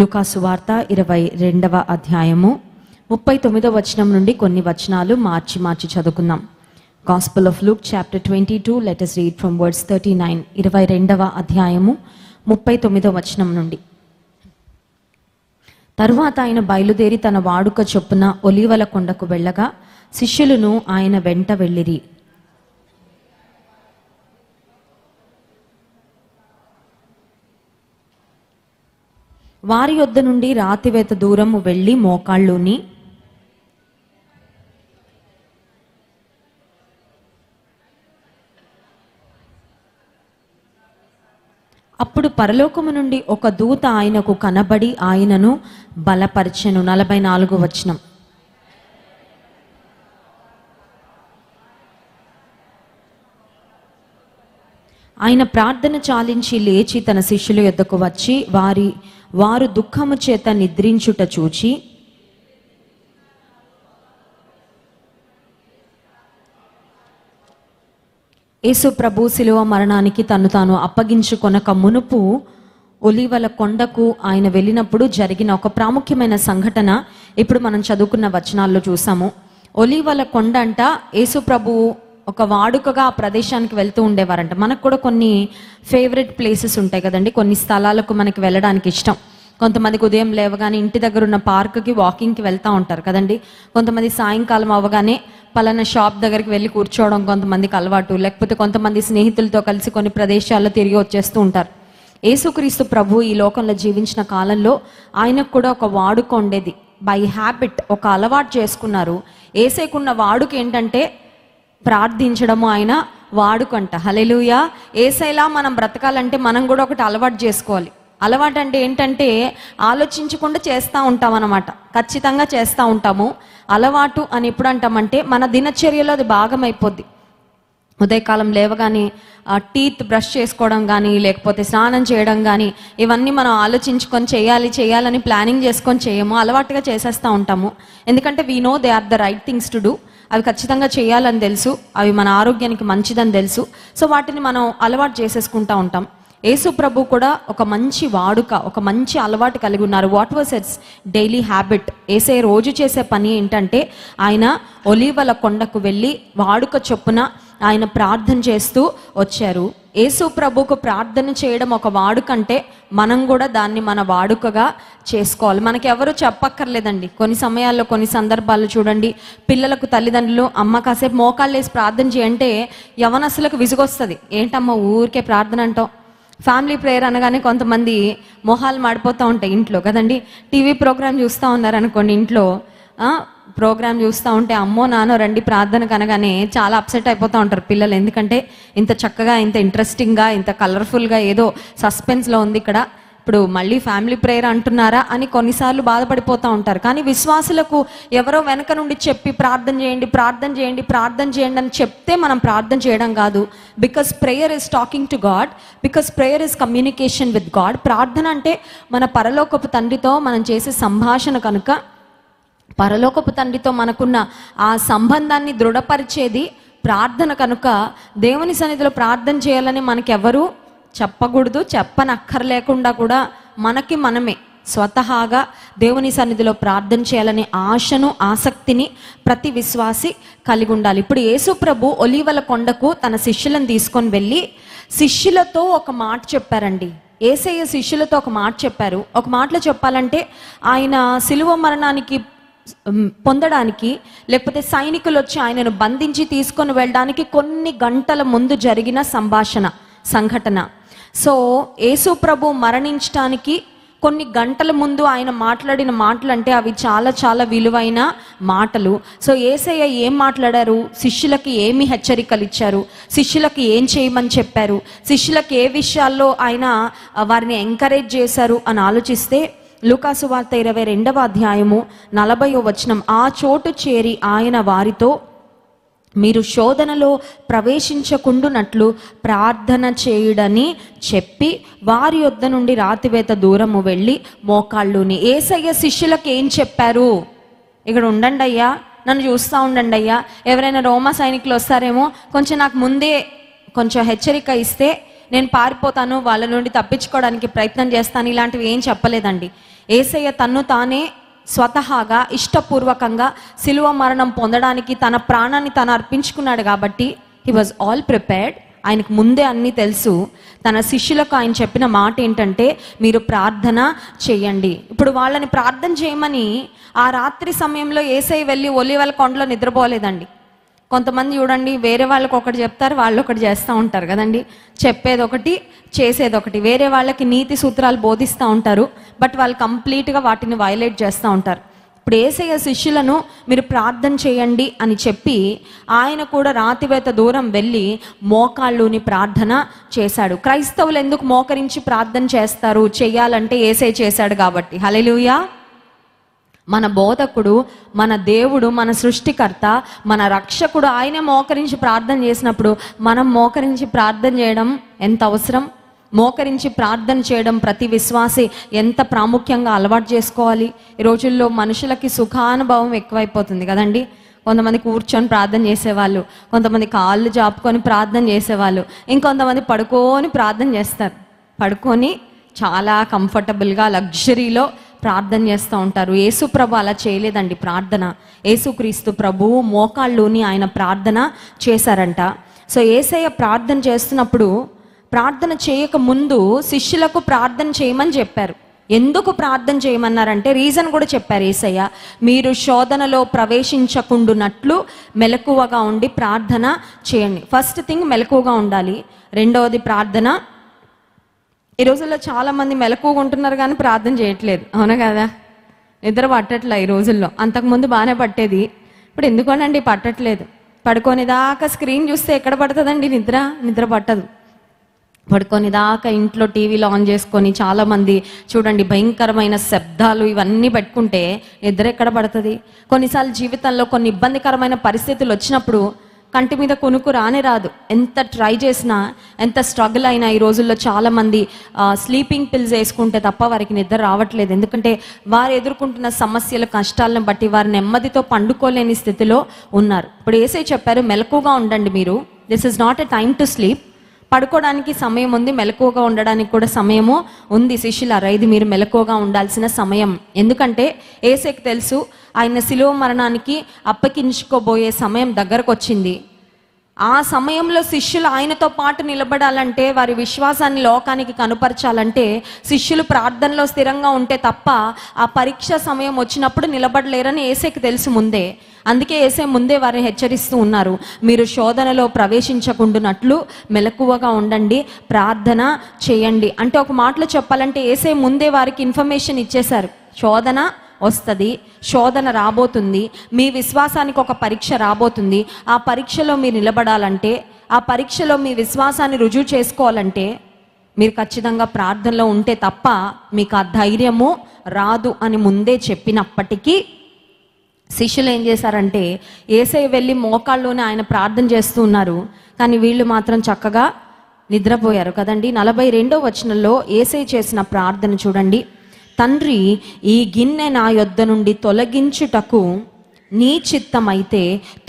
లుకాసు వార్త ఇరవై రెండవ అధ్యాయము ముప్పై తొమ్మిదవ వచనం నుండి కొన్ని వచనాలు మార్చి మార్చి చదువుకుందాం gospel of Luke chapter twenty two letters read from words thirty nine ఇరవై రెండవ అధ్యాయము ముప్పై తొమ్మిదవ వచనం నుండి తరువాత ఆయన బయలుదేరి తన వాడుక చొప్పున ఒలీవల కొండకు వెళ్ళగా శిష్యులను ఆయన వెంట వెళ్ళిరి వారి యొద్ నుండి రాతివేత దూరము వెళ్ళి మోకాళ్ళుని అప్పుడు పరలోకము నుండి ఒక దూత ఆయనకు కనబడి ఆయనను బలపరిచెను నలభై నాలుగు వచనం ఆయన ప్రార్థన చాలించి లేచి తన శిష్యుల యొద్దకు వచ్చి వారి వారు దుఃఖము చేత నిద్రించుట చూచి యేసు ప్రభు శిలువ మరణానికి తను తాను అప్పగించుకొనక మునుపు ఒలివల కొండకు ఆయన వెళ్ళినప్పుడు జరిగిన ఒక ప్రాముఖ్యమైన సంఘటన ఇప్పుడు మనం చదువుకున్న వచనాల్లో చూసాము ఒలివల కొండ అంట యేసు ప్రభువు ఒక వాడుకగా ఆ ప్రదేశానికి వెళ్తూ ఉండేవారంట మనకు కూడా కొన్ని ఫేవరెట్ ప్లేసెస్ ఉంటాయి కదండి కొన్ని స్థలాలకు మనకి వెళ్ళడానికి ఇష్టం కొంతమందికి ఉదయం లేవగానే ఇంటి దగ్గర ఉన్న పార్క్కి వాకింగ్కి వెళ్తూ ఉంటారు కదండి కొంతమంది సాయంకాలం అవ్వగానే పలానా షాప్ దగ్గరికి వెళ్ళి కూర్చోవడం కొంతమందికి అలవాటు లేకపోతే కొంతమంది స్నేహితులతో కలిసి కొన్ని ప్రదేశాల్లో తిరిగి వచ్చేస్తూ ఉంటారు యేసుక్రీస్తు ప్రభు ఈ లోకంలో జీవించిన కాలంలో ఆయనకు కూడా ఒక వాడుక ఉండేది బై హ్యాబిట్ ఒక అలవాటు చేసుకున్నారు ఏసేకున్న వాడుక ఏంటంటే ప్రార్థించడము ఆయన వాడుకంట హలెలుయా ఏసైలా మనం బ్రతకాలంటే మనం కూడా ఒకటి అలవాటు చేసుకోవాలి అలవాటు అంటే ఏంటంటే ఆలోచించకుండా చేస్తూ ఉంటాం అనమాట ఖచ్చితంగా చేస్తూ ఉంటాము అలవాటు అని ఎప్పుడు అంటామంటే మన దినచర్యలో అది భాగం అయిపోద్ది ఉదయకాలం లేవగానే టీత్ బ్రష్ చేసుకోవడం కానీ లేకపోతే స్నానం చేయడం కానీ ఇవన్నీ మనం ఆలోచించుకొని చేయాలి చేయాలని ప్లానింగ్ చేసుకొని చేయము అలవాటుగా చేసేస్తూ ఉంటాము ఎందుకంటే we know they are the right things to do అవి ఖచ్చితంగా చేయాలని తెలుసు అవి మన ఆరోగ్యానికి మంచిదని తెలుసు సో వాటిని మనం అలవాటు చేసేసుకుంటా ఉంటాం యేసు ప్రభు కూడా ఒక మంచి వాడుక ఒక మంచి అలవాటు కలిగి ఉన్నారు what was its daily habit ఏసే రోజు చేసే పని ఏంటంటే ఆయన ఒలీవల కొండకు వెళ్ళి వాడుక చొప్పున ఆయన ప్రార్థన చేస్తూ వచ్చారు యేసు ప్రభుకు ప్రార్థన చేయడం ఒక వాడుకంటే మనం కూడా దాన్ని మన వాడుకగా చేసుకోవాలి మనకి ఎవరు చెప్పక్కర్లేదండి కొన్ని సమయాల్లో కొన్ని సందర్భాలు చూడండి పిల్లలకు తల్లిదండ్రులు అమ్మ కాసేపు మోకాళ్ళు వేసి ప్రార్థన చేయంటే యవనస్సులకు విసుగొస్తుంది ఏంటమ్మ ఊరికే ప్రార్థన అంటాం ఫ్యామిలీ ప్రేయర్ అనగానే కొంతమంది మొహాలు మాడిపోతూ ఉంటాయి ఇంట్లో కదండి టీవీ ప్రోగ్రామ్ చూస్తూ ఉన్నారనుకోండి ఇంట్లో ప్రోగ్రామ్ చూస్తూ ఉంటే అమ్మో నానో రండి ప్రార్థన కనగానే చాలా అప్సెట్ అయిపోతూ ఉంటారు పిల్లలు ఎందుకంటే ఇంత చక్కగా ఇంత ఇంట్రెస్టింగ్గా ఇంత కలర్ఫుల్గా ఏదో సస్పెన్స్లో ఉంది ఇక్కడ ఇప్పుడు మళ్ళీ ఫ్యామిలీ ప్రేయర్ అంటున్నారా అని కొన్నిసార్లు బాధపడిపోతూ ఉంటారు కానీ విశ్వాసులకు ఎవరో వెనక నుండి చెప్పి ప్రార్థన చేయండి ప్రార్థన చేయండి ప్రార్థన చేయండి అని చెప్తే మనం ప్రార్థన చేయడం కాదు because prayer is talking to God because prayer is communication with God ప్రార్థన అంటే మన పరలోకపు తండ్రితో మనం చేసే సంభాషణ కనుక పరలోకపు తండ్రితో మనకున్న ఆ సంబంధాన్ని దృఢపరిచేది ప్రార్థన కనుక దేవుని సన్నిధిలో ప్రార్థన చేయాలని మనకెవరూ చెప్పకూడదు చెప్పనక్కర్లేకుండా కూడా మనకి మనమే స్వతహాగా దేవుని సన్నిధిలో ప్రార్థన చేయాలనే ఆశను ఆసక్తిని ప్రతి విశ్వాసి కలిగి ఉండాలి ఇప్పుడు యేసుప్రభు ఒలివల ఒలీవల కొండకు తన శిష్యులను తీసుకొని వెళ్ళి శిష్యులతో ఒక మాట చెప్పారండి ఏసయ్య శిష్యులతో ఒక మాట చెప్పారు ఒక మాటలో చెప్పాలంటే ఆయన సిలువ మరణానికి పొందడానికి లేకపోతే సైనికులు వచ్చి ఆయనను బంధించి తీసుకొని వెళ్ళడానికి కొన్ని గంటల ముందు జరిగిన సంభాషణ సంఘటన సో యేసు ప్రభు మరణించడానికి కొన్ని గంటల ముందు ఆయన మాట్లాడిన మాటలు అంటే అవి చాలా చాలా విలువైన మాటలు సో ఏసయ్య ఏం మాట్లాడారు శిష్యులకి ఏమి హెచ్చరికలు ఇచ్చారు శిష్యులకి ఏం చేయమని చెప్పారు శిష్యులకి ఏ విషయాల్లో ఆయన వారిని ఎంకరేజ్ చేశారు అని ఆలోచిస్తే లుకాసు వార్త ఇరవై రెండవ అధ్యాయము నలభయో వచనం ఆ చోటు చేరి ఆయన వారితో మీరు శోధనలో ప్రవేశించకుండునట్లు ప్రార్థన చేయుడని చెప్పి వారి యొద్ద నుండి రాతివేత దూరము వెళ్ళి మోకాళ్ళుని ఏసయ్య శిష్యులకు ఏం చెప్పారు ఇక్కడ ఉండండి అయ్యా నన్ను చూస్తూ ఉండండి అయ్యా ఎవరైనా రోమా సైనికులు వస్తారేమో కొంచెం నాకు ముందే కొంచెం హెచ్చరిక ఇస్తే నేను పారిపోతాను వాళ్ళ నుండి తప్పించుకోవడానికి ప్రయత్నం చేస్తాను ఇలాంటివి ఏం చెప్పలేదండి ఏసయ్య తన్ను తానే స్వతహాగా ఇష్టపూర్వకంగా సిలువ మరణం పొందడానికి తన ప్రాణాన్ని తను అర్పించుకున్నాడు కాబట్టి హీ వాజ్ ఆల్ ప్రిపేర్డ్ ఆయనకు ముందే అన్నీ తెలుసు తన శిష్యులకు ఆయన చెప్పిన మాట ఏంటంటే మీరు ప్రార్థన చేయండి ఇప్పుడు వాళ్ళని ప్రార్థన చేయమని ఆ రాత్రి సమయంలో ఏసై వెళ్ళి ఒలివల కొండలో నిద్రపోలేదండి కొంతమంది చూడండి వేరే వాళ్ళకి ఒకటి చెప్తారు వాళ్ళు ఒకటి చేస్తూ ఉంటారు కదండి చెప్పేది ఒకటి చేసేది ఒకటి వేరే వాళ్ళకి నీతి సూత్రాలు బోధిస్తూ ఉంటారు బట్ వాళ్ళు కంప్లీట్గా వాటిని వైలేట్ చేస్తూ ఉంటారు ఇప్పుడు ఏసయ్య శిష్యులను మీరు ప్రార్థన చేయండి అని చెప్పి ఆయన కూడా రాతివేత దూరం వెళ్ళి మోకాళ్ళుని ప్రార్థన చేశాడు క్రైస్తవులు ఎందుకు మోకరించి ప్రార్థన చేస్తారు చేయాలంటే ఏసే చేశాడు కాబట్టి హలెలుయా మన బోధకుడు మన దేవుడు మన సృష్టికర్త మన రక్షకుడు ఆయనే మోకరించి ప్రార్థన చేసినప్పుడు మనం మోకరించి ప్రార్థన చేయడం ఎంత అవసరం మోకరించి ప్రార్థన చేయడం ప్రతి విశ్వాసి ఎంత ప్రాముఖ్యంగా అలవాటు చేసుకోవాలి ఈ రోజుల్లో మనుషులకి సుఖానుభవం ఎక్కువైపోతుంది కదండి కొంతమంది కూర్చొని ప్రార్థన చేసేవాళ్ళు కొంతమంది కాళ్ళు జాపుకొని ప్రార్థన చేసేవాళ్ళు ఇంకొంతమంది పడుకొని ప్రార్థన చేస్తారు పడుకొని చాలా కంఫర్టబుల్గా లగ్జరీలో ప్రార్థన చేస్తూ ఉంటారు యేసు ప్రభు అలా చేయలేదండి ప్రార్థన యేసుక్రీస్తు ప్రభువు మోకాళ్ళుని ఆయన ప్రార్థన చేశారంట సో ఏసయ్య ప్రార్థన చేస్తున్నప్పుడు ప్రార్థన చేయక ముందు శిష్యులకు ప్రార్థన చేయమని చెప్పారు ఎందుకు ప్రార్థన చేయమన్నారంటే రీజన్ కూడా చెప్పారు ఏసయ్య మీరు శోధనలో ప్రవేశించకుండునట్లు మెలకువగా ఉండి ప్రార్థన చేయండి ఫస్ట్ థింగ్ మెలకువగా ఉండాలి రెండవది ప్రార్థన ఈ రోజుల్లో చాలా మంది మెలకువగా కానీ ప్రార్థన చేయట్లేదు అవునా కదా నిద్ర పట్టట్లే ఈ రోజుల్లో అంతకుముందు బాగానే పట్టేది ఇప్పుడు ఎందుకోనండి పట్టట్లేదు పడుకొని దాకా స్క్రీన్ చూస్తే ఎక్కడ పడుతుందండి నిద్ర నిద్ర పట్టదు పడుకొని దాకా ఇంట్లో టీవీలో ఆన్ చేసుకొని చాలామంది చూడండి భయంకరమైన శబ్దాలు ఇవన్నీ పెట్టుకుంటే నిద్ర ఎక్కడ పడుతుంది కొన్నిసార్లు జీవితంలో కొన్ని ఇబ్బందికరమైన పరిస్థితులు వచ్చినప్పుడు కంటి మీద కొనుక్కు రానే రాదు ఎంత ట్రై చేసినా ఎంత స్ట్రగుల్ అయినా ఈ రోజుల్లో చాలామంది స్లీపింగ్ పిల్స్ వేసుకుంటే తప్ప వారికి నిద్ర రావట్లేదు ఎందుకంటే వారు ఎదుర్కొంటున్న సమస్యల కష్టాలను బట్టి వారు నెమ్మదితో పండుకోలేని స్థితిలో ఉన్నారు ఇప్పుడు ఏసై చెప్పారు మెలకుగా ఉండండి మీరు this is not a time to sleep పడుకోవడానికి సమయం ఉంది మెలకువగా ఉండడానికి కూడా సమయము ఉంది శిష్యులారా ఇది మీరు మెలకువగా ఉండాల్సిన సమయం ఎందుకంటే ఏసేకి తెలుసు ఆయన శిలువ మరణానికి అప్పకించుకోబోయే సమయం దగ్గరకు వచ్చింది ఆ సమయంలో శిష్యులు ఆయనతో పాటు నిలబడాలంటే వారి విశ్వాసాన్ని లోకానికి కనుపరచాలంటే శిష్యులు ప్రార్థనలో స్థిరంగా ఉంటే తప్ప ఆ పరీక్ష సమయం వచ్చినప్పుడు నిలబడలేరని ఏసేకి తెలుసు ముందే అందుకే ఏసే ముందే వారిని హెచ్చరిస్తూ ఉన్నారు మీరు శోధనలో ప్రవేశించకుండానట్లు మెలకువగా ఉండండి ప్రార్థన చేయండి అంటే ఒక మాటలో చెప్పాలంటే ఏసే ముందే వారికి ఇన్ఫర్మేషన్ ఇచ్చేశారు శోధన వస్తుంది శోధన రాబోతుంది మీ విశ్వాసానికి ఒక పరీక్ష రాబోతుంది ఆ పరీక్షలో మీరు నిలబడాలంటే ఆ పరీక్షలో మీ విశ్వాసాన్ని రుజువు చేసుకోవాలంటే మీరు ఖచ్చితంగా ప్రార్థనలో ఉంటే తప్ప మీకు ఆ ధైర్యము రాదు అని ముందే చెప్పినప్పటికీ శిష్యులు ఏం చేశారంటే ఏసై వెళ్ళి మోకాళ్ళలోనే ఆయన ప్రార్థన చేస్తూ ఉన్నారు కానీ వీళ్ళు మాత్రం చక్కగా నిద్రపోయారు కదండి నలభై రెండో వచనంలో ఏసై చేసిన ప్రార్థన చూడండి తండ్రి ఈ గిన్నె నా యొద్ద నుండి తొలగించుటకు నీ చిత్తమైతే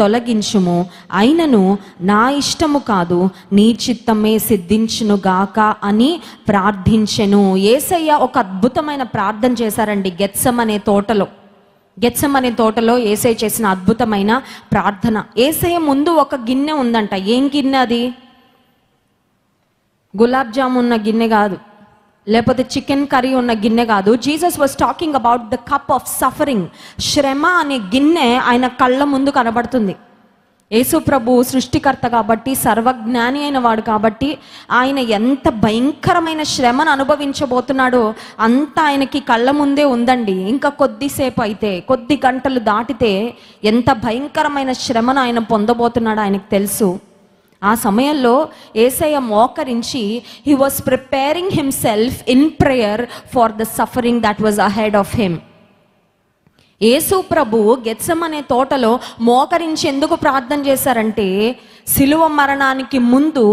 తొలగించుము అయినను నా ఇష్టము కాదు నీ చిత్తమే గాక అని ప్రార్థించెను ఏసయ్య ఒక అద్భుతమైన ప్రార్థన చేశారండి గెత్సం అనే తోటలో అనే తోటలో ఏసై చేసిన అద్భుతమైన ప్రార్థన ఏసై ముందు ఒక గిన్నె ఉందంట ఏం గిన్నె అది గులాబ్ జామ్ ఉన్న గిన్నె కాదు లేకపోతే చికెన్ కర్రీ ఉన్న గిన్నె కాదు Jesus was talking about the cup of suffering శ్రమ అనే గిన్నె ఆయన కళ్ళ ముందు కనబడుతుంది యేసు ప్రభు సృష్టికర్త కాబట్టి సర్వజ్ఞాని అయిన వాడు కాబట్టి ఆయన ఎంత భయంకరమైన శ్రమను అనుభవించబోతున్నాడో అంత ఆయనకి కళ్ళ ముందే ఉందండి ఇంకా కొద్దిసేపు అయితే కొద్ది గంటలు దాటితే ఎంత భయంకరమైన శ్రమను ఆయన పొందబోతున్నాడో ఆయనకు తెలుసు ఆ సమయంలో ఏసయ్య మోకరించి he was preparing himself in prayer for the suffering that was ahead of him Yesu Gethsemane అనే తోటలో మోకరించి ఎందుకు ప్రార్థన చేశారంటే శిలువ మరణానికి ముందు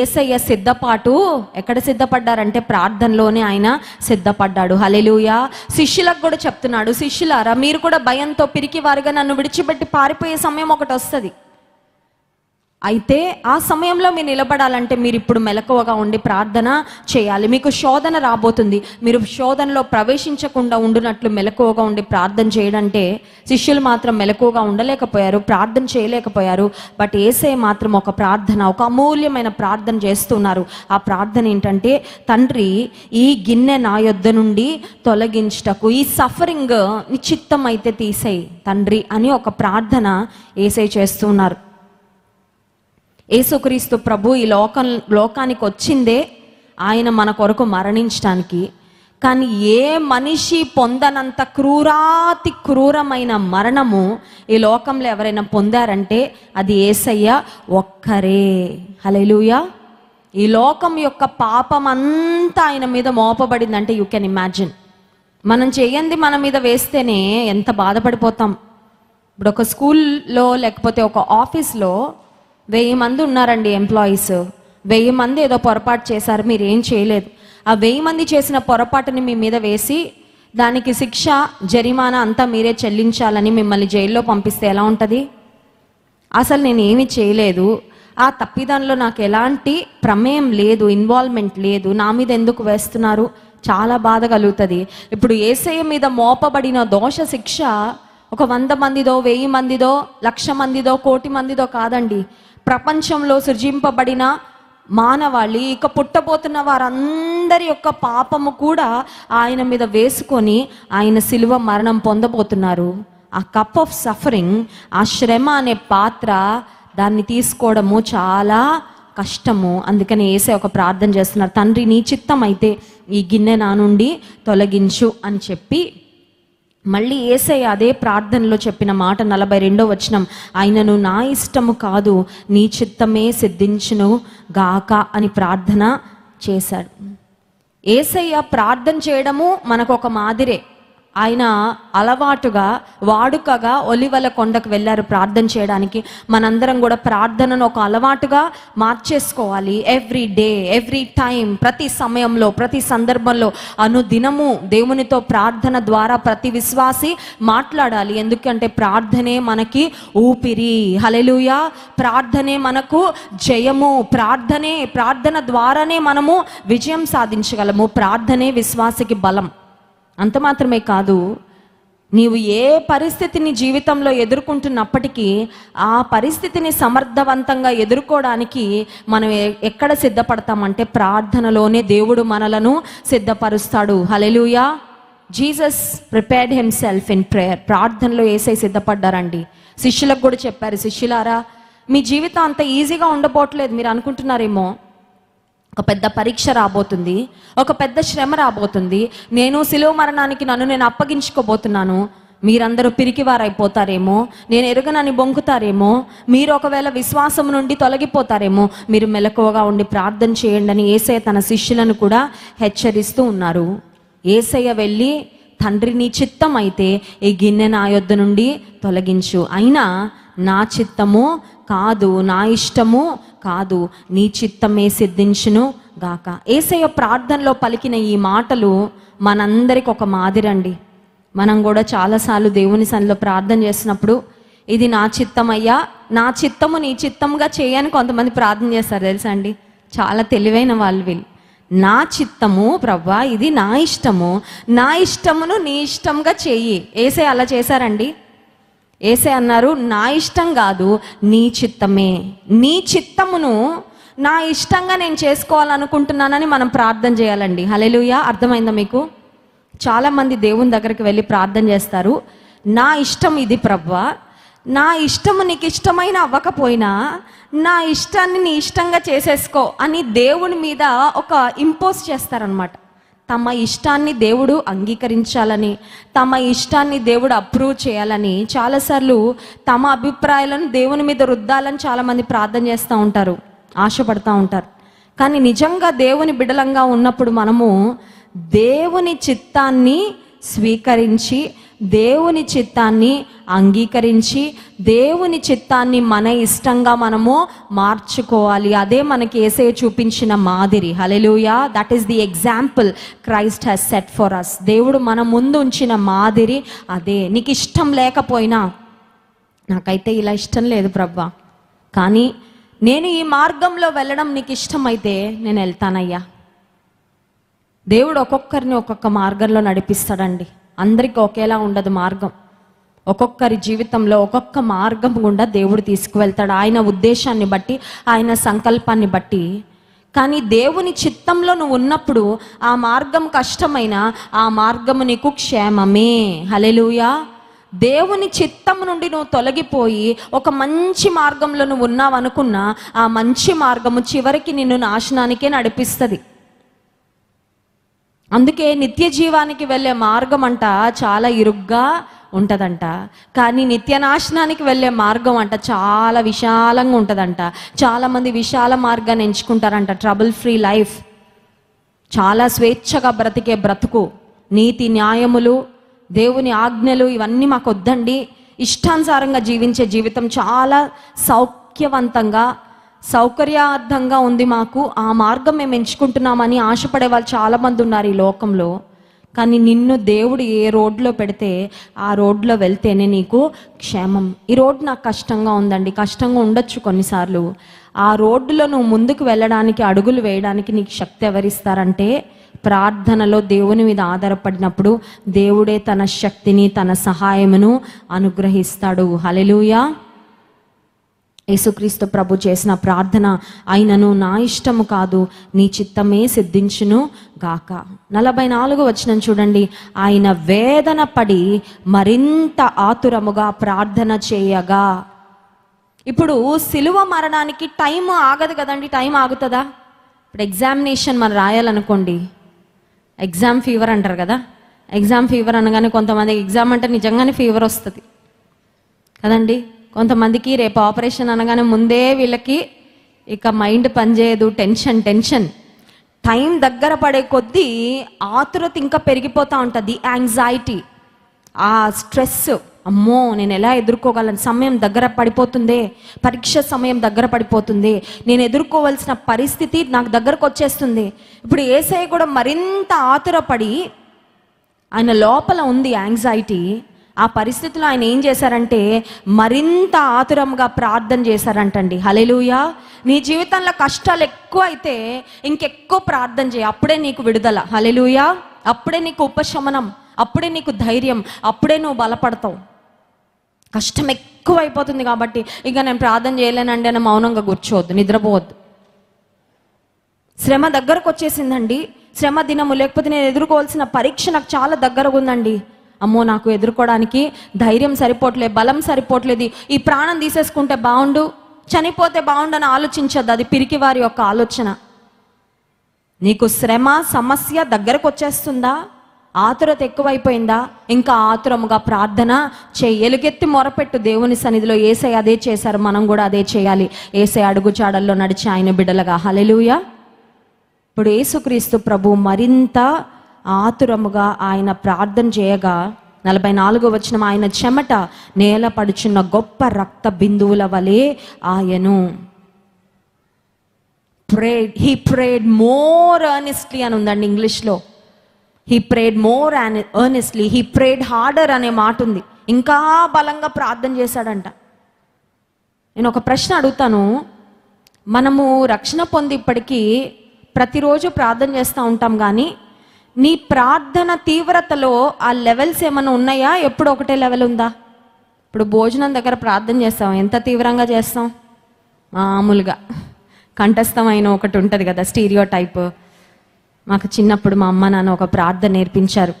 ఏసయ్య సిద్ధపాటు ఎక్కడ సిద్ధపడ్డారంటే ప్రార్థనలోనే ఆయన సిద్ధపడ్డాడు హలెలుయ శిష్యులకు కూడా చెప్తున్నాడు శిష్యులారా మీరు కూడా భయంతో పిరికి వారుగా నన్ను విడిచిపెట్టి పారిపోయే సమయం ఒకటి వస్తుంది అయితే ఆ సమయంలో మీరు నిలబడాలంటే మీరు ఇప్పుడు మెలకువగా ఉండి ప్రార్థన చేయాలి మీకు శోధన రాబోతుంది మీరు శోధనలో ప్రవేశించకుండా ఉండినట్లు మెలకువగా ఉండి ప్రార్థన చేయడంటే శిష్యులు మాత్రం మెలకువగా ఉండలేకపోయారు ప్రార్థన చేయలేకపోయారు బట్ ఏసే మాత్రం ఒక ప్రార్థన ఒక అమూల్యమైన ప్రార్థన చేస్తున్నారు ఆ ప్రార్థన ఏంటంటే తండ్రి ఈ గిన్నె నా యొద్ద నుండి తొలగించటకు ఈ సఫరింగ్ నిశ్చిత్తం అయితే తీసేయి తండ్రి అని ఒక ప్రార్థన ఏసై చేస్తున్నారు యేసుక్రీస్తు ప్రభు ఈ లోకం లోకానికి వచ్చిందే ఆయన మన కొరకు మరణించడానికి కానీ ఏ మనిషి పొందనంత క్రూరాతి క్రూరమైన మరణము ఈ లోకంలో ఎవరైనా పొందారంటే అది ఏసయ్య ఒక్కరే హలెలుయా ఈ లోకం యొక్క పాపం అంతా ఆయన మీద మోపబడిందంటే యూ కెన్ ఇమాజిన్ మనం చేయంది మన మీద వేస్తేనే ఎంత బాధపడిపోతాం ఇప్పుడు ఒక స్కూల్లో లేకపోతే ఒక ఆఫీస్లో వెయ్యి మంది ఉన్నారండి ఎంప్లాయీస్ వెయ్యి మంది ఏదో పొరపాటు చేశారు మీరు ఏం చేయలేదు ఆ వెయ్యి మంది చేసిన పొరపాటుని మీ మీద వేసి దానికి శిక్ష జరిమానా అంతా మీరే చెల్లించాలని మిమ్మల్ని జైల్లో పంపిస్తే ఎలా ఉంటుంది అసలు నేను ఏమీ చేయలేదు ఆ తప్పిదంలో నాకు ఎలాంటి ప్రమేయం లేదు ఇన్వాల్వ్మెంట్ లేదు నా మీద ఎందుకు వేస్తున్నారు చాలా బాధ కలుగుతుంది ఇప్పుడు ఏసఐ మీద మోపబడిన దోష శిక్ష ఒక వంద మందిదో వెయ్యి మందిదో లక్ష మందిదో కోటి మందిదో కాదండి ప్రపంచంలో సృజింపబడిన మానవాళి ఇక పుట్టబోతున్న వారందరి యొక్క పాపము కూడా ఆయన మీద వేసుకొని ఆయన సిలువ మరణం పొందబోతున్నారు ఆ కప్ ఆఫ్ సఫరింగ్ ఆ శ్రమ అనే పాత్ర దాన్ని తీసుకోవడము చాలా కష్టము అందుకని వేసే ఒక ప్రార్థన చేస్తున్నారు తండ్రి నీ చిత్తం అయితే ఈ గిన్నె నా నుండి తొలగించు అని చెప్పి మళ్ళీ ఏసై అదే ప్రార్థనలో చెప్పిన మాట నలభై రెండో వచనం ఆయనను నా ఇష్టము కాదు నీ చిత్తమే సిద్ధించును గాక అని ప్రార్థన చేశాడు ఏసయ్య ప్రార్థన చేయడము మనకు ఒక మాదిరే ఆయన అలవాటుగా వాడుకగా ఒలివల కొండకు వెళ్ళారు ప్రార్థన చేయడానికి మనందరం కూడా ప్రార్థనను ఒక అలవాటుగా మార్చేసుకోవాలి ఎవ్రీ డే ఎవ్రీ టైం ప్రతి సమయంలో ప్రతి సందర్భంలో అనుదినము దేవునితో ప్రార్థన ద్వారా ప్రతి విశ్వాసి మాట్లాడాలి ఎందుకంటే ప్రార్థనే మనకి ఊపిరి హలెలుయ ప్రార్థనే మనకు జయము ప్రార్థనే ప్రార్థన ద్వారానే మనము విజయం సాధించగలము ప్రార్థనే విశ్వాసికి బలం అంత మాత్రమే కాదు నీవు ఏ పరిస్థితిని జీవితంలో ఎదుర్కొంటున్నప్పటికీ ఆ పరిస్థితిని సమర్థవంతంగా ఎదుర్కోవడానికి మనం ఎక్కడ సిద్ధపడతామంటే ప్రార్థనలోనే దేవుడు మనలను సిద్ధపరుస్తాడు hallelujah Jesus prepared self in prayer ప్రార్థనలో ఏసై సిద్ధపడ్డారండి శిష్యులకు కూడా చెప్పారు శిష్యులారా మీ జీవితం అంత ఈజీగా ఉండబోట్లేదు మీరు అనుకుంటున్నారేమో ఒక పెద్ద పరీక్ష రాబోతుంది ఒక పెద్ద శ్రమ రాబోతుంది నేను శిలువ మరణానికి నన్ను నేను అప్పగించుకోబోతున్నాను మీరందరూ పిరికివారైపోతారేమో నేను ఎరుగనని బొంకుతారేమో మీరు ఒకవేళ విశ్వాసం నుండి తొలగిపోతారేమో మీరు మెలకువగా ఉండి ప్రార్థన చేయండి అని ఏసయ్య తన శిష్యులను కూడా హెచ్చరిస్తూ ఉన్నారు ఏసయ్య వెళ్ళి తండ్రి నీ చిత్తం అయితే ఈ గిన్నె నా యొద్ద నుండి తొలగించు అయినా నా చిత్తము కాదు నా ఇష్టము కాదు నీ చిత్తమే సిద్ధించును గాక ఏసయ్య ప్రార్థనలో పలికిన ఈ మాటలు మనందరికి ఒక మాదిరండి మనం కూడా చాలాసార్లు దేవుని సన్నిలో ప్రార్థన చేసినప్పుడు ఇది నా అయ్యా నా చిత్తము నీ చిత్తంగా చేయని కొంతమంది ప్రార్థన చేస్తారు తెలుసా అండి చాలా తెలివైన వాళ్ళు వీళ్ళు నా చిత్తము ప్రవ్వా ఇది నా ఇష్టము నా ఇష్టమును నీ ఇష్టంగా చెయ్యి ఏసే అలా చేశారండి ఏసే అన్నారు నా ఇష్టం కాదు నీ చిత్తమే నీ చిత్తమును నా ఇష్టంగా నేను చేసుకోవాలనుకుంటున్నానని మనం ప్రార్థన చేయాలండి హలేలుయ అర్థమైందా మీకు చాలామంది దేవుని దగ్గరికి వెళ్ళి ప్రార్థన చేస్తారు నా ఇష్టం ఇది ప్రవ్వ నా ఇష్టము నీకు ఇష్టమైన అవ్వకపోయినా నా ఇష్టాన్ని నీ ఇష్టంగా చేసేసుకో అని దేవుని మీద ఒక ఇంపోజ్ చేస్తారనమాట తమ ఇష్టాన్ని దేవుడు అంగీకరించాలని తమ ఇష్టాన్ని దేవుడు అప్రూవ్ చేయాలని చాలాసార్లు తమ అభిప్రాయాలను దేవుని మీద రుద్దాలని చాలామంది ప్రార్థన చేస్తూ ఉంటారు ఆశపడుతూ ఉంటారు కానీ నిజంగా దేవుని బిడలంగా ఉన్నప్పుడు మనము దేవుని చిత్తాన్ని స్వీకరించి దేవుని చిత్తాన్ని అంగీకరించి దేవుని చిత్తాన్ని మన ఇష్టంగా మనము మార్చుకోవాలి అదే మనకి ఏసే చూపించిన మాదిరి hallelujah that is the example Christ has set for us దేవుడు మన ముందు ఉంచిన మాదిరి అదే నీకు ఇష్టం లేకపోయినా నాకైతే ఇలా ఇష్టం లేదు ప్రభా కానీ నేను ఈ మార్గంలో వెళ్ళడం నీకు ఇష్టమైతే నేను వెళ్తానయ్యా దేవుడు ఒక్కొక్కరిని ఒక్కొక్క మార్గంలో నడిపిస్తాడండి అందరికీ ఒకేలా ఉండదు మార్గం ఒక్కొక్కరి జీవితంలో ఒక్కొక్క మార్గం గుండా దేవుడు తీసుకువెళ్తాడు ఆయన ఉద్దేశాన్ని బట్టి ఆయన సంకల్పాన్ని బట్టి కానీ దేవుని చిత్తంలో నువ్వు ఉన్నప్పుడు ఆ మార్గం కష్టమైన ఆ మార్గము నీకు క్షేమమే హలెలుయా దేవుని చిత్తం నుండి నువ్వు తొలగిపోయి ఒక మంచి మార్గంలో నువ్వు ఉన్నావు అనుకున్నా ఆ మంచి మార్గము చివరికి నిన్ను నాశనానికే నడిపిస్తుంది అందుకే నిత్య జీవానికి వెళ్ళే మార్గం అంట చాలా ఇరుగ్గా ఉంటుందంట కానీ నిత్య నాశనానికి వెళ్ళే మార్గం అంట చాలా విశాలంగా ఉంటుందంట చాలామంది విశాల మార్గాన్ని ఎంచుకుంటారంట ట్రబుల్ ఫ్రీ లైఫ్ చాలా స్వేచ్ఛగా బ్రతికే బ్రతుకు నీతి న్యాయములు దేవుని ఆజ్ఞలు ఇవన్నీ మాకు వద్దండి ఇష్టానుసారంగా జీవించే జీవితం చాలా సౌఖ్యవంతంగా సౌకర్యార్థంగా ఉంది మాకు ఆ మార్గం మేము ఎంచుకుంటున్నామని ఆశపడే వాళ్ళు చాలామంది ఉన్నారు ఈ లోకంలో కానీ నిన్ను దేవుడు ఏ రోడ్లో పెడితే ఆ రోడ్లో వెళ్తేనే నీకు క్షేమం ఈ రోడ్డు నాకు కష్టంగా ఉందండి కష్టంగా ఉండొచ్చు కొన్నిసార్లు ఆ రోడ్డులో నువ్వు ముందుకు వెళ్ళడానికి అడుగులు వేయడానికి నీకు శక్తి ఎవరిస్తారంటే ప్రార్థనలో దేవుని మీద ఆధారపడినప్పుడు దేవుడే తన శక్తిని తన సహాయమును అనుగ్రహిస్తాడు హలెలుయా యేసుక్రీస్తు ప్రభు చేసిన ప్రార్థన ఆయనను నా ఇష్టము కాదు నీ చిత్తమే సిద్ధించును గాక నలభై నాలుగు వచ్చిన చూడండి ఆయన వేదన పడి మరింత ఆతురముగా ప్రార్థన చేయగా ఇప్పుడు సిలువ మరణానికి టైం ఆగదు కదండి టైం ఆగుతుందా ఇప్పుడు ఎగ్జామినేషన్ మనం రాయాలనుకోండి ఎగ్జామ్ ఫీవర్ అంటారు కదా ఎగ్జామ్ ఫీవర్ అనగానే కొంతమంది ఎగ్జామ్ అంటే నిజంగానే ఫీవర్ వస్తుంది కదండి కొంతమందికి రేపు ఆపరేషన్ అనగానే ముందే వీళ్ళకి ఇక మైండ్ పనిచేయదు టెన్షన్ టెన్షన్ టైం దగ్గర పడే కొద్దీ ఆతురత ఇంకా పెరిగిపోతూ ఉంటుంది యాంగ్జైటీ ఆ స్ట్రెస్ అమ్మో నేను ఎలా ఎదుర్కోగలను సమయం దగ్గర పడిపోతుందే పరీక్ష సమయం దగ్గర పడిపోతుంది నేను ఎదుర్కోవాల్సిన పరిస్థితి నాకు దగ్గరకు వచ్చేస్తుంది ఇప్పుడు ఏసఐ కూడా మరింత ఆతురపడి ఆయన లోపల ఉంది యాంగ్జైటీ ఆ పరిస్థితులు ఆయన ఏం చేశారంటే మరింత ఆతురంగా ప్రార్థన చేశారంటండి హలెలుయా నీ జీవితంలో కష్టాలు ఎక్కువ అయితే ఇంకెక్కువ ప్రార్థన చేయి అప్పుడే నీకు విడుదల హలెలుయా అప్పుడే నీకు ఉపశమనం అప్పుడే నీకు ధైర్యం అప్పుడే నువ్వు బలపడతావు కష్టం ఎక్కువ అయిపోతుంది కాబట్టి ఇక నేను ప్రార్థన చేయలేనండి అని మౌనంగా కూర్చోవద్దు నిద్రపోవద్దు శ్రమ దగ్గరకు వచ్చేసిందండి శ్రమ దినము లేకపోతే నేను ఎదుర్కోవాల్సిన పరీక్ష నాకు చాలా దగ్గరగా ఉందండి అమ్మో నాకు ఎదుర్కోవడానికి ధైర్యం సరిపోవట్లేదు బలం సరిపోవట్లేదు ఈ ప్రాణం తీసేసుకుంటే బాగుండు చనిపోతే బాగుండు అని ఆలోచించద్దు అది పిరికి వారి యొక్క ఆలోచన నీకు శ్రమ సమస్య దగ్గరకు వచ్చేస్తుందా ఆతురత ఎక్కువైపోయిందా ఇంకా ఆతురముగా ప్రార్థన చేయి ఎలుగెత్తి మొరపెట్టు దేవుని సన్నిధిలో ఏసై అదే చేశారు మనం కూడా అదే చేయాలి ఏసై అడుగుచాడల్లో నడిచి ఆయన బిడ్డలుగా హలెలుయా ఇప్పుడు యేసుక్రీస్తు ప్రభు మరింత ఆతురముగా ఆయన ప్రార్థన చేయగా నలభై నాలుగో వచ్చిన ఆయన చెమట నేలపడుచున్న గొప్ప రక్త బిందువుల వలె ఆయను prayed he prayed more earnestly అని ఉందండి ఇంగ్లీష్లో he prayed more earnestly he prayed harder అనే మాట ఉంది ఇంకా బలంగా ప్రార్థన చేశాడంట నేను ఒక ప్రశ్న అడుగుతాను మనము రక్షణ పొంది ఇప్పటికీ ప్రతిరోజు ప్రార్థన చేస్తూ ఉంటాం కానీ నీ ప్రార్థన తీవ్రతలో ఆ లెవెల్స్ ఏమైనా ఉన్నాయా ఎప్పుడు ఒకటే లెవెల్ ఉందా ఇప్పుడు భోజనం దగ్గర ప్రార్థన చేస్తాం ఎంత తీవ్రంగా చేస్తాం మామూలుగా కంఠస్థమైన ఒకటి ఉంటుంది కదా స్టీరియో టైప్ మాకు చిన్నప్పుడు మా అమ్మ నాన్న ఒక ప్రార్థన నేర్పించారు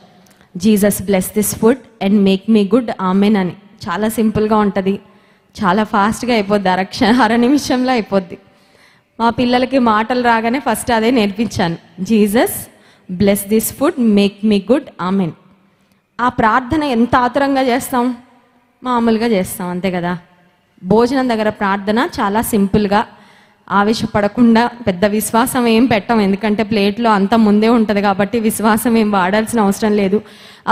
Jesus bless this food and make me good amen అని చాలా సింపుల్గా ఉంటుంది చాలా ఫాస్ట్గా అయిపోద్ది అరక్ష అర నిమిషంలో అయిపోద్ది మా పిల్లలకి మాటలు రాగానే ఫస్ట్ అదే నేర్పించాను Jesus bless this food make me good amen ఆ ప్రార్థన ఎంత ఆతురంగా చేస్తాం మామూలుగా చేస్తాం అంతే కదా భోజనం దగ్గర ప్రార్థన చాలా సింపుల్గా ఆవేశపడకుండా పెద్ద విశ్వాసం ఏం పెట్టాం ఎందుకంటే ప్లేట్లో అంత ముందే ఉంటుంది కాబట్టి విశ్వాసం ఏం వాడాల్సిన అవసరం లేదు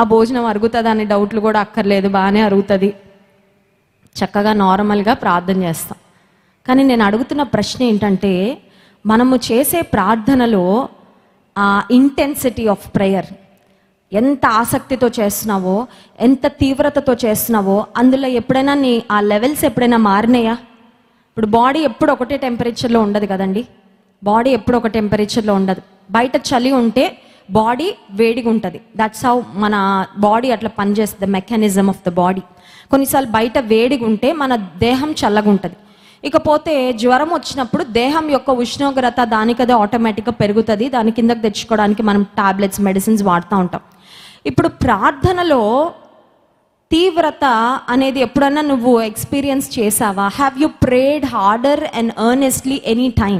ఆ భోజనం అరుగుతుంది అనే డౌట్లు కూడా అక్కర్లేదు బాగానే అరుగుతుంది చక్కగా నార్మల్గా ప్రార్థన చేస్తాం కానీ నేను అడుగుతున్న ప్రశ్న ఏంటంటే మనము చేసే ప్రార్థనలో ఇంటెన్సిటీ ఆఫ్ ప్రేయర్ ఎంత ఆసక్తితో చేస్తున్నావో ఎంత తీవ్రతతో చేస్తున్నావో అందులో ఎప్పుడైనా నీ ఆ లెవెల్స్ ఎప్పుడైనా మారినాయా ఇప్పుడు బాడీ ఎప్పుడు ఒకటే టెంపరేచర్లో ఉండదు కదండి బాడీ ఎప్పుడు ఒక టెంపరేచర్లో ఉండదు బయట చలి ఉంటే బాడీ వేడిగా ఉంటుంది దట్స్ హౌ మన బాడీ అట్లా పనిచేస్తుంది మెకానిజం ఆఫ్ ద బాడీ కొన్నిసార్లు బయట వేడిగా ఉంటే మన దేహం చల్లగా ఉంటుంది ఇకపోతే జ్వరం వచ్చినప్పుడు దేహం యొక్క ఉష్ణోగ్రత దానికదే ఆటోమేటిక్గా పెరుగుతుంది దాని కిందకు తెచ్చుకోవడానికి మనం టాబ్లెట్స్ మెడిసిన్స్ వాడుతూ ఉంటాం ఇప్పుడు ప్రార్థనలో తీవ్రత అనేది ఎప్పుడన్నా నువ్వు ఎక్స్పీరియన్స్ చేసావా have you prayed harder and earnestly any time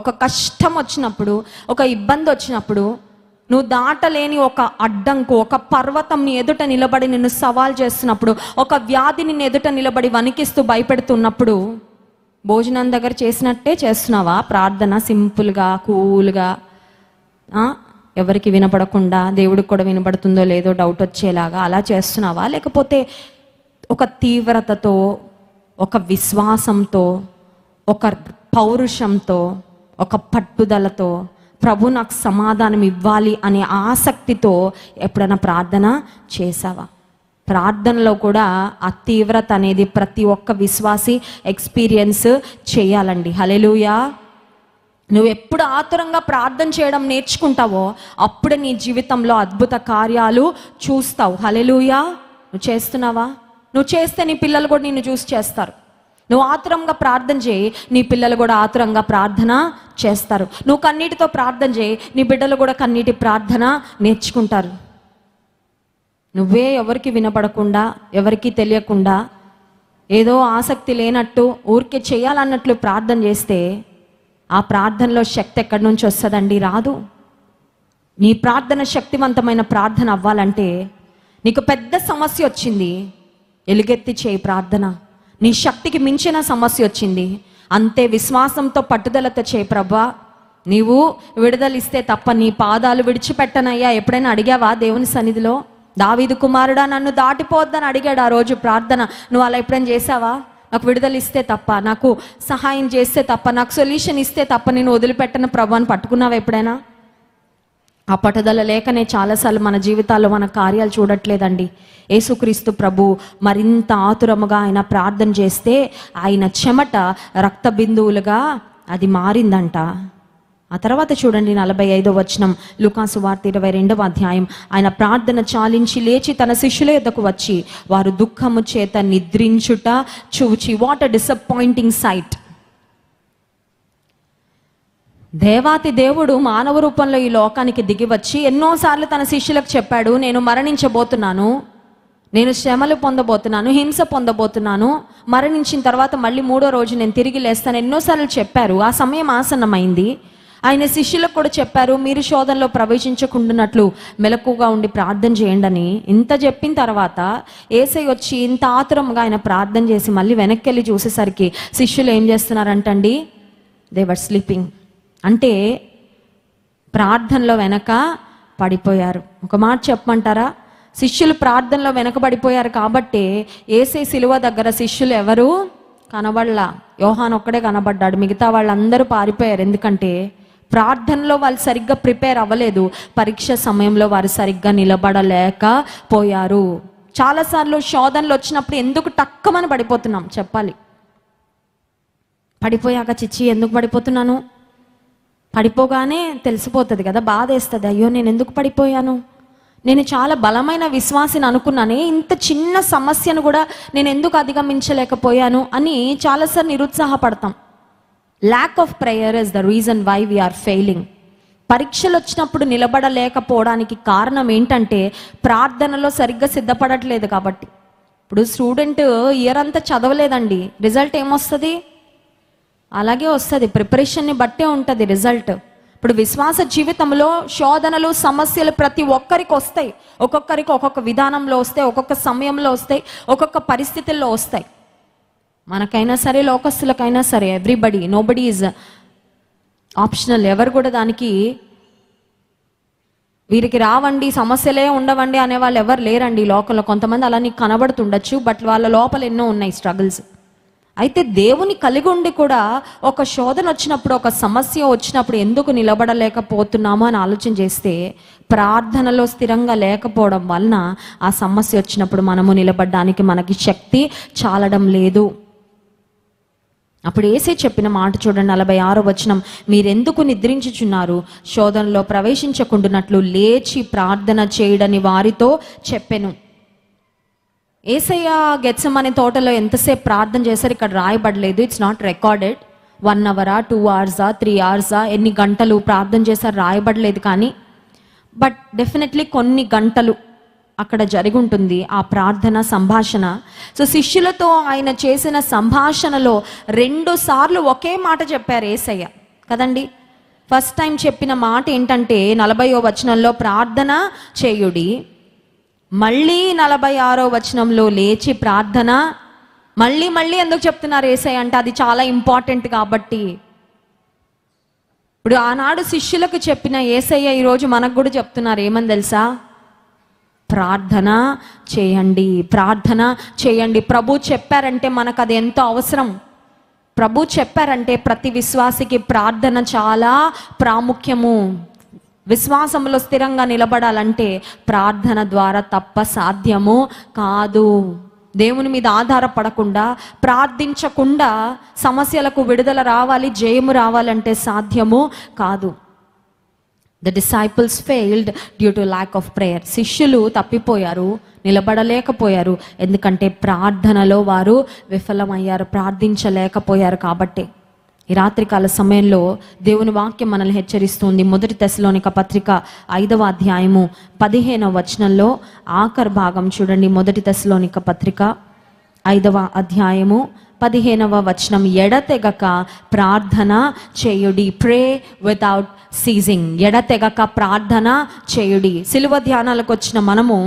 ఒక కష్టం వచ్చినప్పుడు ఒక ఇబ్బంది వచ్చినప్పుడు నువ్వు దాటలేని ఒక అడ్డంకు ఒక పర్వతం నీ ఎదుట నిలబడి నిన్ను సవాల్ చేస్తున్నప్పుడు ఒక వ్యాధి నిన్ను ఎదుట నిలబడి వణికిస్తూ భయపెడుతున్నప్పుడు భోజనం దగ్గర చేసినట్టే చేస్తున్నావా ప్రార్థన సింపుల్గా కూల్గా ఎవరికి వినపడకుండా దేవుడికి కూడా వినపడుతుందో లేదో డౌట్ వచ్చేలాగా అలా చేస్తున్నావా లేకపోతే ఒక తీవ్రతతో ఒక విశ్వాసంతో ఒక పౌరుషంతో ఒక పట్టుదలతో ప్రభు నాకు సమాధానం ఇవ్వాలి అనే ఆసక్తితో ఎప్పుడైనా ప్రార్థన చేసావా ప్రార్థనలో కూడా ఆ తీవ్రత అనేది ప్రతి ఒక్క విశ్వాసి ఎక్స్పీరియన్స్ చేయాలండి హలెలుయా నువ్వు ఎప్పుడు ఆతురంగా ప్రార్థన చేయడం నేర్చుకుంటావో అప్పుడు నీ జీవితంలో అద్భుత కార్యాలు చూస్తావు హలెలుయా నువ్వు చేస్తున్నావా నువ్వు చేస్తే నీ పిల్లలు కూడా నిన్ను చూసి చేస్తారు నువ్వు ఆతురంగా ప్రార్థన చేయి నీ పిల్లలు కూడా ఆతురంగా ప్రార్థన చేస్తారు నువ్వు కన్నీటితో ప్రార్థన చేయి నీ బిడ్డలు కూడా కన్నీటి ప్రార్థన నేర్చుకుంటారు నువ్వే ఎవరికి వినపడకుండా ఎవరికి తెలియకుండా ఏదో ఆసక్తి లేనట్టు ఊరికే చేయాలన్నట్లు ప్రార్థన చేస్తే ఆ ప్రార్థనలో శక్తి ఎక్కడి నుంచి వస్తుందండి రాదు నీ ప్రార్థన శక్తివంతమైన ప్రార్థన అవ్వాలంటే నీకు పెద్ద సమస్య వచ్చింది ఎలుగెత్తి చేయి ప్రార్థన నీ శక్తికి మించిన సమస్య వచ్చింది అంతే విశ్వాసంతో పట్టుదలతో చేయి ప్రభా నీవు విడుదలిస్తే తప్ప నీ పాదాలు విడిచిపెట్టనయ్యా ఎప్పుడైనా అడిగావా దేవుని సన్నిధిలో దావీదు కుమారుడా నన్ను దాటిపోద్దని అడిగాడు ఆ రోజు ప్రార్థన నువ్వు అలా ఎప్పుడైనా చేసావా నాకు విడుదల ఇస్తే తప్ప నాకు సహాయం చేస్తే తప్ప నాకు సొల్యూషన్ ఇస్తే తప్ప నేను వదిలిపెట్టను ప్రభు అని పట్టుకున్నావా ఎప్పుడైనా ఆ పట్టుదల లేకనే చాలాసార్లు మన జీవితాల్లో మన కార్యాలు చూడట్లేదండి యేసుక్రీస్తు ప్రభు మరింత ఆతురముగా ఆయన ప్రార్థన చేస్తే ఆయన చెమట రక్త బిందువులుగా అది మారిందంట ఆ తర్వాత చూడండి నలభై ఐదో వచనం లుకాసు వార్త ఇరవై రెండవ అధ్యాయం ఆయన ప్రార్థన చాలించి లేచి తన శిష్యుల యొక్కకు వచ్చి వారు దుఃఖము చేత నిద్రించుట చూచి వాట్ అ డిసప్పాయింటింగ్ సైట్ దేవాతి దేవుడు మానవ రూపంలో ఈ లోకానికి దిగి వచ్చి ఎన్నోసార్లు తన శిష్యులకు చెప్పాడు నేను మరణించబోతున్నాను నేను శ్రమలు పొందబోతున్నాను హింస పొందబోతున్నాను మరణించిన తర్వాత మళ్ళీ మూడో రోజు నేను తిరిగి లేస్తాను ఎన్నోసార్లు చెప్పారు ఆ సమయం ఆసన్నమైంది ఆయన శిష్యులకు కూడా చెప్పారు మీరు శోధనలో ప్రవేశించకుండానట్లు మెలకుగా ఉండి ప్రార్థన చేయండి అని ఇంత చెప్పిన తర్వాత ఏసై వచ్చి ఇంత ఆతురంగా ఆయన ప్రార్థన చేసి మళ్ళీ వెనక్కి వెళ్ళి చూసేసరికి శిష్యులు ఏం చేస్తున్నారంటండి దే వర్ స్లీపింగ్ అంటే ప్రార్థనలో వెనక పడిపోయారు ఒక మాట చెప్పమంటారా శిష్యులు ప్రార్థనలో వెనకబడిపోయారు కాబట్టి ఏసై సిలువ దగ్గర శిష్యులు ఎవరు కనబడలా యోహాన్ ఒక్కడే కనబడ్డాడు మిగతా వాళ్ళందరూ పారిపోయారు ఎందుకంటే ప్రార్థనలో వాళ్ళు సరిగ్గా ప్రిపేర్ అవ్వలేదు పరీక్ష సమయంలో వారు సరిగ్గా నిలబడలేకపోయారు చాలాసార్లు శోధనలు వచ్చినప్పుడు ఎందుకు తక్కువని పడిపోతున్నాం చెప్పాలి పడిపోయాక చిచ్చి ఎందుకు పడిపోతున్నాను పడిపోగానే తెలిసిపోతుంది కదా బాధ వేస్తుంది అయ్యో నేను ఎందుకు పడిపోయాను నేను చాలా బలమైన విశ్వాసిని అనుకున్నానే ఇంత చిన్న సమస్యను కూడా నేను ఎందుకు అధిగమించలేకపోయాను అని చాలాసార్లు నిరుత్సాహపడతాం lack of prayer is the reason why we are failing పరీక్షలు వచ్చినప్పుడు నిలబడలేకపోవడానికి కారణం ఏంటంటే ప్రార్థనలో సరిగ్గా సిద్ధపడట్లేదు కాబట్టి ఇప్పుడు స్టూడెంట్ ఇయర్ అంతా చదవలేదండి రిజల్ట్ ఏమొస్తుంది అలాగే వస్తుంది ప్రిపరేషన్ని బట్టే ఉంటుంది రిజల్ట్ ఇప్పుడు విశ్వాస జీవితంలో శోధనలు సమస్యలు ప్రతి ఒక్కరికి వస్తాయి ఒక్కొక్కరికి ఒక్కొక్క విధానంలో వస్తాయి ఒక్కొక్క సమయంలో వస్తాయి ఒక్కొక్క పరిస్థితుల్లో వస్తాయి మనకైనా సరే లోకస్తులకైనా సరే ఎవ్రీబడి నోబడి ఈజ్ ఆప్షనల్ ఎవరు కూడా దానికి వీరికి రావండి సమస్యలే ఉండవండి అనే వాళ్ళు ఎవరు లేరండి లోకంలో కొంతమంది అలా నీకు కనబడుతుండొచ్చు బట్ వాళ్ళ లోపల ఎన్నో ఉన్నాయి స్ట్రగుల్స్ అయితే దేవుని కలిగి ఉండి కూడా ఒక శోధన వచ్చినప్పుడు ఒక సమస్య వచ్చినప్పుడు ఎందుకు నిలబడలేకపోతున్నామో అని ఆలోచన చేస్తే ప్రార్థనలో స్థిరంగా లేకపోవడం వలన ఆ సమస్య వచ్చినప్పుడు మనము నిలబడడానికి మనకి శక్తి చాలడం లేదు అప్పుడు ఏసే చెప్పిన మాట చూడండి నలభై ఆరో వచనం మీరెందుకు నిద్రించుచున్నారు శోధనలో ప్రవేశించకుండునట్లు లేచి ప్రార్థన చేయడని వారితో చెప్పెను ఏసయ్య అనే తోటలో ఎంతసేపు ప్రార్థన చేశారు ఇక్కడ రాయబడలేదు ఇట్స్ నాట్ రికార్డెడ్ వన్ అవరా టూ అవర్సా త్రీ అవర్సా ఎన్ని గంటలు ప్రార్థన చేశారు రాయబడలేదు కానీ బట్ డెఫినెట్లీ కొన్ని గంటలు అక్కడ ఉంటుంది ఆ ప్రార్థన సంభాషణ సో శిష్యులతో ఆయన చేసిన సంభాషణలో రెండు సార్లు ఒకే మాట చెప్పారు ఏసయ్య కదండి ఫస్ట్ టైం చెప్పిన మాట ఏంటంటే నలభైయో వచనంలో ప్రార్థన చేయుడి మళ్ళీ నలభై ఆరో వచనంలో లేచి ప్రార్థన మళ్ళీ మళ్ళీ ఎందుకు చెప్తున్నారు ఏసయ్య అంటే అది చాలా ఇంపార్టెంట్ కాబట్టి ఇప్పుడు ఆనాడు శిష్యులకు చెప్పిన ఏసయ్య ఈరోజు మనకు కూడా చెప్తున్నారు ఏమని తెలుసా ప్రార్థన చేయండి ప్రార్థన చేయండి ప్రభు చెప్పారంటే మనకు అది ఎంతో అవసరం ప్రభు చెప్పారంటే ప్రతి విశ్వాసికి ప్రార్థన చాలా ప్రాముఖ్యము విశ్వాసంలో స్థిరంగా నిలబడాలంటే ప్రార్థన ద్వారా తప్ప సాధ్యము కాదు దేవుని మీద ఆధారపడకుండా ప్రార్థించకుండా సమస్యలకు విడుదల రావాలి జయము రావాలంటే సాధ్యము కాదు the disciples failed due to lack of prayer శిష్యులు తప్పిపోయారు నిలబడలేకపోయారు ఎందుకంటే ప్రార్థనలో వారు విఫలమయ్యారు ప్రార్థించలేకపోయారు కాబట్టి ఈ రాత్రికాల సమయంలో దేవుని వాక్యం మనల్ని హెచ్చరిస్తుంది మొదటి దశలోనిక పత్రిక ఐదవ అధ్యాయము పదిహేనవ వచనంలో ఆఖర్ భాగం చూడండి మొదటి దశలోనిక పత్రిక ఐదవ అధ్యాయము పదిహేనవ వచనం ఎడతెగక ప్రార్థన చేయుడి ప్రే వితౌట్ సీజింగ్ ఎడతెగక ప్రార్థన చేయుడి సిలువ ధ్యానాలకు వచ్చిన మనము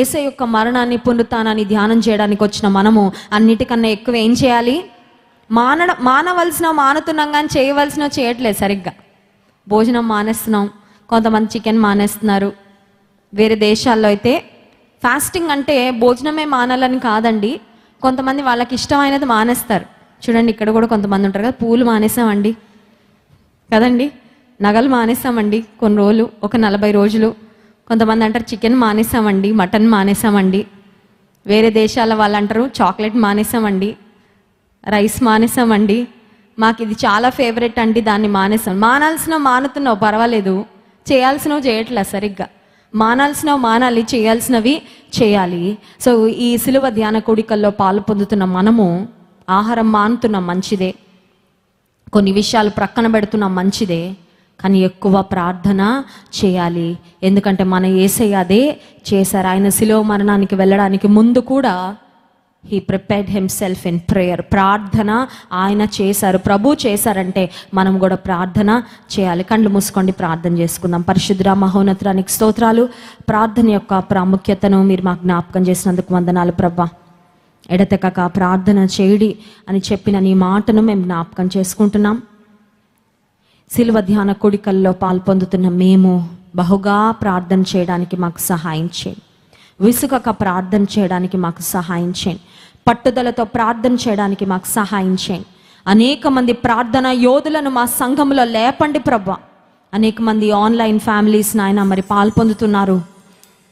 ఏసే యొక్క మరణాన్ని పునరుతానాన్ని ధ్యానం చేయడానికి వచ్చిన మనము అన్నిటికన్నా ఎక్కువ ఏం చేయాలి మాన మానవలసిన మానుతున్నాం కానీ చేయవలసిన చేయట్లేదు సరిగ్గా భోజనం మానేస్తున్నాం కొంతమంది చికెన్ మానేస్తున్నారు వేరే దేశాల్లో అయితే ఫాస్టింగ్ అంటే భోజనమే మానాలని కాదండి కొంతమంది వాళ్ళకి ఇష్టమైనది మానేస్తారు చూడండి ఇక్కడ కూడా కొంతమంది ఉంటారు కదా పూలు మానేసామండి కదండి నగలు మానేసామండి కొన్ని రోజులు ఒక నలభై రోజులు కొంతమంది అంటారు చికెన్ మానేసామండి మటన్ మానేసామండి వేరే దేశాల వాళ్ళు అంటారు చాక్లెట్ మానేసామండి రైస్ మానేసామండి మాకు ఇది చాలా ఫేవరెట్ అండి దాన్ని మానేసాం మానాల్సిన మానుతున్నావు పర్వాలేదు చేయాల్సినవి చేయట్లే సరిగ్గా మానాల్సిన మానాలి చేయాల్సినవి చేయాలి సో ఈ సిలువ ధ్యాన కోడికల్లో పాలు పొందుతున్న మనము ఆహారం మానుతున్న మంచిదే కొన్ని విషయాలు ప్రక్కన పెడుతున్న మంచిదే కానీ ఎక్కువ ప్రార్థన చేయాలి ఎందుకంటే మన ఏసై అదే చేశారు ఆయన శిలువ మరణానికి వెళ్ళడానికి ముందు కూడా he prepared himself in prayer ప్రార్థన ఆయన చేశారు ప్రభు చేశారంటే మనం కూడా ప్రార్థన చేయాలి కళ్ళు మూసుకోండి ప్రార్థన చేసుకుందాం పరిశుద్ధ మహోన్నతానికి స్తోత్రాలు ప్రార్థన యొక్క ప్రాముఖ్యతను మీరు మాకు జ్ఞాపకం చేసినందుకు వందనాలు ప్రభా ఎడతెకక ప్రార్థన చేయడి అని చెప్పిన నీ మాటను మేము జ్ఞాపకం చేసుకుంటున్నాం శిల్వ ధ్యాన కుడికల్లో పాల్పొందుతున్న మేము బహుగా ప్రార్థన చేయడానికి మాకు సహాయం చేయండి విసుగక ప్రార్థన చేయడానికి మాకు సహాయం చేయండి పట్టుదలతో ప్రార్థన చేయడానికి మాకు సహాయం చేయండి అనేక మంది ప్రార్థన యోధులను మా సంఘంలో లేపండి ప్రభా అనేక మంది ఆన్లైన్ ఫ్యామిలీస్ నాయన మరి పాల్పొందుతున్నారు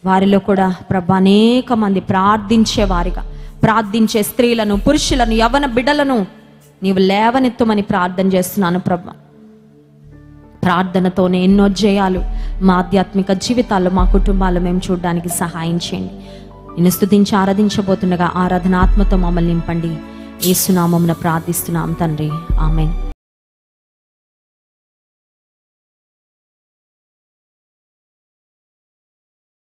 వారిలో కూడా ప్రభ అనేక మంది ప్రార్థించే వారిగా ప్రార్థించే స్త్రీలను పురుషులను యవన బిడ్డలను నీవు లేవనెత్తుమని ప్రార్థన చేస్తున్నాను ప్రభా ప్రార్థనతోనే ఎన్నో జయాలు మా ఆధ్యాత్మిక జీవితాల్లో మా కుటుంబాలు మేము చూడడానికి సహాయం చేయండి నిన్ను స్థుతించి ఆరాధించబోతుండగా ఆరాధనాత్మతో మమ్మల్ని నింపండి ఏసునామమున ప్రార్థిస్తున్నాం తండ్రి ఆమెను